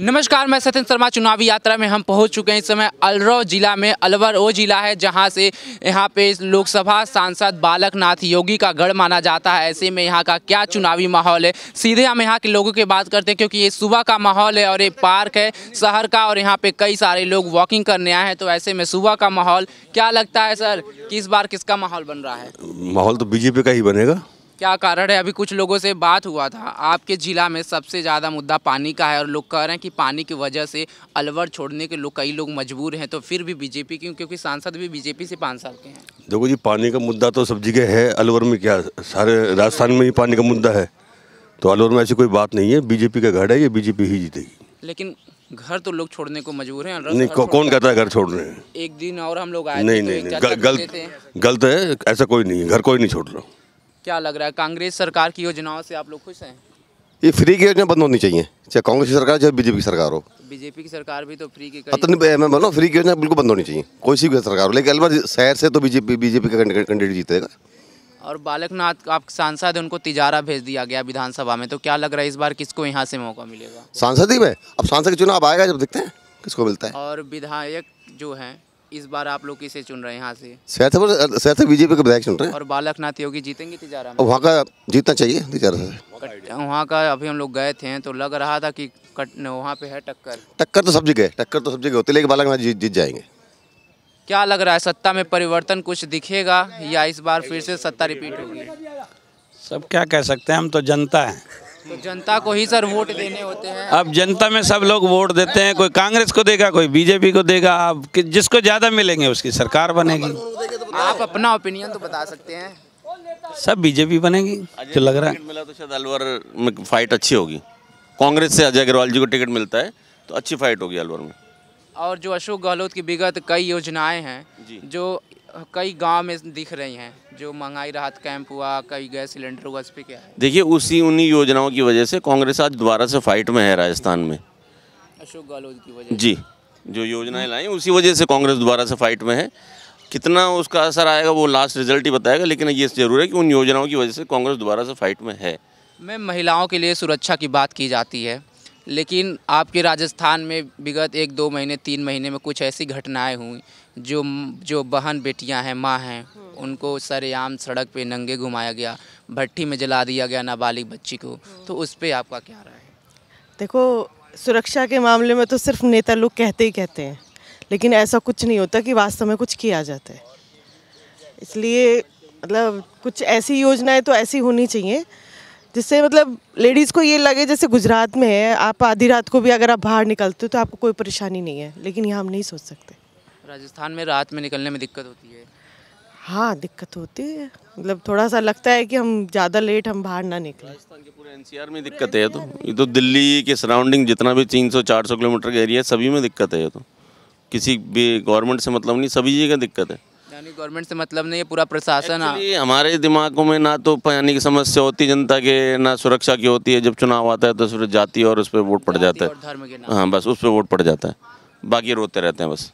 नमस्कार मैं सत्यन शर्मा चुनावी यात्रा में हम पहुंच चुके हैं इस समय अलरव जिला में अलवर ओ जिला है जहां से यहां पे लोकसभा सांसद बालकनाथ योगी का गढ़ माना जाता है ऐसे में यहां का क्या चुनावी माहौल है सीधे हम यहां के लोगों की बात करते हैं क्योंकि ये सुबह का माहौल है और ये पार्क है शहर का और यहाँ पे कई सारे लोग वॉकिंग करने आए हैं तो ऐसे में सुबह का माहौल क्या लगता है सर कि इस बार किसका माहौल बन रहा है माहौल तो बीजेपी का ही बनेगा क्या कारण है अभी कुछ लोगों से बात हुआ था आपके ज़िला में सबसे ज़्यादा मुद्दा पानी का है और लोग कह रहे हैं कि पानी की वजह से अलवर छोड़ने के लोग कई लोग मजबूर हैं तो फिर भी बीजेपी क्यों क्योंकि सांसद भी बीजेपी से पाँच साल के हैं देखो जी पानी का मुद्दा तो सब जगह है अलवर में क्या सारे राजस्थान में ही पानी का मुद्दा है तो अलवर में ऐसी कोई बात नहीं है बीजेपी का घर है ये बीजेपी ही जीतेगी लेकिन घर तो लोग छोड़ने को मजबूर हैं नहीं को, कौन कहता है घर छोड़ रहे हैं एक दिन और हम लोग आए नहीं तो नहीं गलत गलत है ऐसा कोई नहीं है घर कोई नहीं छोड़ रहा क्या लग रहा है कांग्रेस सरकार की योजनाओं से आप लोग खुश हैं ये फ्री की योजना बंद होनी चाहिए चाहे कांग्रेस की सरकार चाहे बीजेपी की सरकार हो बीजेपी की सरकार भी तो फ्री की अतन मैं बोलो फ्री की योजना बिल्कुल बंद होनी चाहिए कोई सी भी सरकार हो लेकिन अलवर शहर से तो बीजेपी बीजेपी का कैंडिडेट जीतेगा और बालकनाथ आप सांसद उनको तिजारा भेज दिया गया विधानसभा में तो क्या लग रहा है इस बार किसको यहाँ से मौका मिलेगा सांसद ही में अब सांसद चुनाव आएगा जब देखते हैं किसको मिलता है और विधायक जो हैं इस बार आप लोग किसे चुन रहे हैं यहाँ से सैथपुर बीजेपी के विधायक चुन रहे हैं और बालक नाथ योगी जीतेंगे तिजारा वहाँ का जीतना चाहिए तिजारा से वहाँ का अभी हम लोग गए थे तो लग रहा था कि वहाँ पे है टक्कर टक्कर तो सब जगह टक्कर तो सब जगह होती लेकिन बालक नाथ जीत जाएंगे क्या लग रहा है सत्ता में परिवर्तन कुछ दिखेगा या इस बार फिर से सत्ता रिपीट होगी सब क्या कह सकते हैं हम तो जनता हैं तो जनता को ही सर वोट देने होते हैं अब जनता में सब लोग वोट देते हैं कोई कांग्रेस को देगा कोई बीजेपी को देगा आप जिसको ज़्यादा मिलेंगे उसकी सरकार बनेगी आप अपना ओपिनियन तो बता सकते हैं सब बीजेपी बनेगी जो लग रहा है मिला तो शायद अलवर में फाइट अच्छी होगी कांग्रेस से अजय अग्रवाल जी को टिकट मिलता है तो अच्छी फाइट होगी अलवर में और जो अशोक गहलोत की विगत कई योजनाएं हैं जो कई गांव में दिख रही हैं जो महंगाई राहत कैंप हुआ कई गैस सिलेंडर हुआ इस पर क्या है देखिए उसी उन्हीं योजनाओं की वजह से कांग्रेस आज दोबारा से फाइट में है राजस्थान में अशोक गहलोत की वजह जी जो योजनाएं लाई उसी वजह से कांग्रेस दोबारा से फाइट में है कितना उसका असर आएगा वो लास्ट रिजल्ट ही बताएगा लेकिन ये जरूर है कि उन योजनाओं की वजह से कांग्रेस दोबारा से फाइट में है मैम महिलाओं के लिए सुरक्षा की बात की जाती है लेकिन आपके राजस्थान में विगत एक दो महीने तीन महीने में कुछ ऐसी घटनाएं हुई जो जो बहन बेटियां हैं माँ हैं हम्म। उनको सरेआम सड़क पे नंगे घुमाया गया भट्टी में जला दिया गया नाबालिग बच्ची को हम्म। तो उस पर आपका क्या राय है देखो सुरक्षा के मामले में तो सिर्फ नेता लोग कहते ही कहते हैं लेकिन ऐसा कुछ नहीं होता कि वास्तव में कुछ किया जाता है इसलिए मतलब कुछ ऐसी योजनाएं तो ऐसी होनी चाहिए जिससे मतलब लेडीज़ को ये लगे जैसे गुजरात में है आप आधी रात को भी अगर आप बाहर निकलते हो तो आपको कोई परेशानी नहीं है लेकिन यहाँ हम नहीं सोच सकते राजस्थान में रात में निकलने में दिक्कत होती है हाँ दिक्कत होती है मतलब थोड़ा सा लगता है कि हम ज़्यादा लेट हम बाहर ना निकले राजस्थान के पूरे एनसीआर में दिक्कत है तो ये तो दिल्ली के सराउंडिंग जितना भी 300-400 किलोमीटर का एरिया है सभी में दिक्कत है तो किसी भी गवर्नमेंट से मतलब नहीं सभी जगह दिक्कत है यानी गवर्नमेंट से मतलब नहीं है पूरा प्रशासन हमारे दिमागों में ना तो पानी की समस्या होती जनता के ना सुरक्षा की होती है जब चुनाव आता है तो सूरज जाती है और उस पर वोट पड़ जाता है हाँ बस उस पर वोट पड़ जाता है बाकी रोते रहते हैं बस